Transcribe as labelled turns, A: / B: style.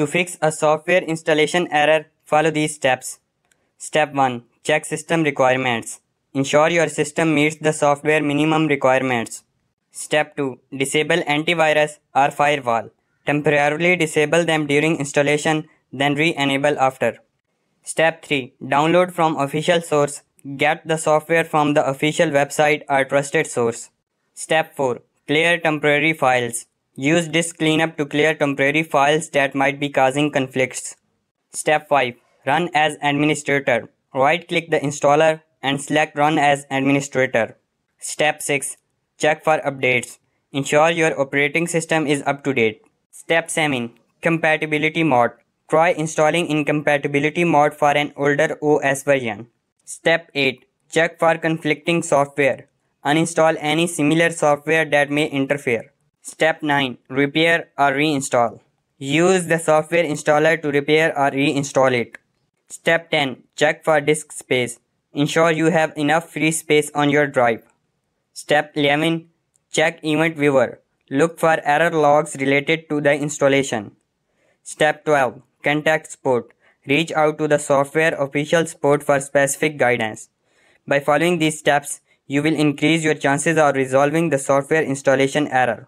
A: To fix a software installation error, follow these steps. Step 1. Check system requirements. Ensure your system meets the software minimum requirements. Step 2. Disable antivirus or firewall. Temporarily disable them during installation, then re-enable after. Step 3. Download from official source. Get the software from the official website or trusted source. Step 4. Clear temporary files. Use disk cleanup to clear temporary files that might be causing conflicts. Step 5. Run as administrator. Right click the installer and select Run as administrator. Step 6. Check for updates. Ensure your operating system is up to date. Step 7. Compatibility mod. Try installing incompatibility mod for an older OS version. Step 8. Check for conflicting software. Uninstall any similar software that may interfere. Step 9. Repair or reinstall. Use the software installer to repair or reinstall it. Step 10. Check for disk space. Ensure you have enough free space on your drive. Step 11. Check Event Viewer. Look for error logs related to the installation. Step 12. Contact support. Reach out to the software official support for specific guidance. By following these steps, you will increase your chances of resolving the software installation error.